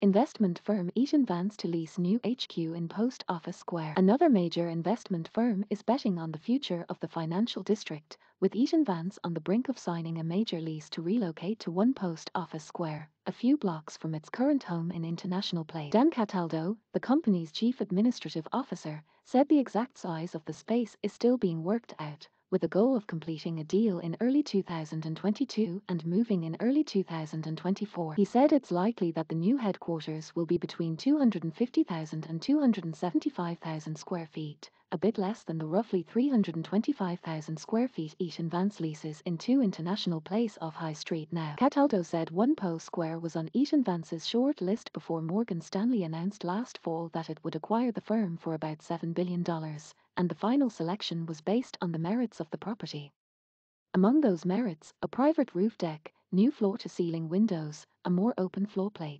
Investment firm Eaton Vance to lease new HQ in Post Office Square. Another major investment firm is betting on the future of the financial district, with Eaton Vance on the brink of signing a major lease to relocate to 1 Post Office Square, a few blocks from its current home in International Place. Dan Cataldo, the company's chief administrative officer, said the exact size of the space is still being worked out with the goal of completing a deal in early 2022 and moving in early 2024. He said it's likely that the new headquarters will be between 250,000 and 275,000 square feet, a bit less than the roughly 325,000 square feet Eaton Vance leases in 2 International Place off High Street now. Cataldo said 1 Pole Square was on Eaton Vance's short list before Morgan Stanley announced last fall that it would acquire the firm for about $7 billion, and the final selection was based on the merits of the property. Among those merits, a private roof deck, new floor to ceiling windows, a more open floor plate.